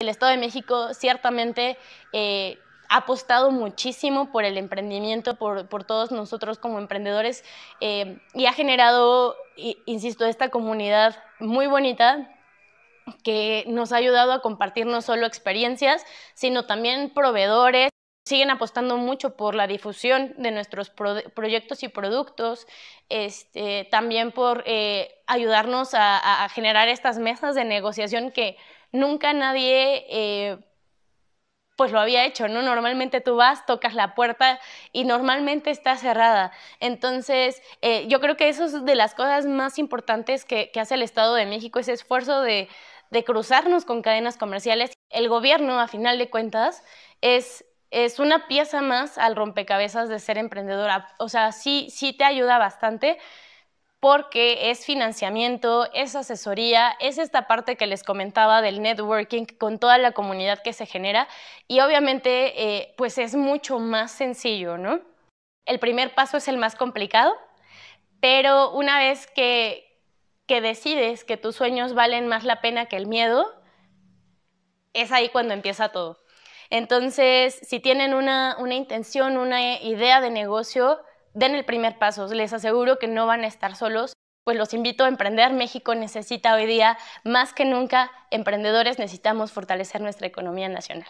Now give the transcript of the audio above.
El Estado de México ciertamente eh, ha apostado muchísimo por el emprendimiento, por, todos nosotros como emprendedores eh, y ha generado, insisto, esta comunidad muy bonita que nos ha ayudado a compartir no solo experiencias, sino también proveedores siguen apostando mucho por la difusión de nuestros proyectos y productos, este, también por eh, ayudarnos a, generar estas mesas de negociación que nunca nadie... Eh, pues lo había hecho, ¿no? Normalmente tú vas, tocas la puerta y normalmente está cerrada. Entonces, eh, yo creo que eso es de las cosas más importantes que, hace el Estado de México, ese esfuerzo de cruzarnos con cadenas comerciales. El gobierno, a final de cuentas, es es una pieza más al rompecabezas de ser emprendedora. O sea, sí, sí te ayuda bastante porque es financiamiento, es asesoría, es esta parte que les comentaba del networking con toda la comunidad que se genera y obviamente eh, pues es mucho más sencillo, ¿no? El primer paso es el más complicado, pero una vez que, que decides que tus sueños valen más la pena que el miedo, es ahí cuando empieza todo. Entonces, si tienen una, intención, una idea de negocio, den el primer paso. Les aseguro que no van a estar solos pues los invito a emprender. México necesita hoy día, más que nunca, emprendedores, necesitamos fortalecer nuestra economía nacional.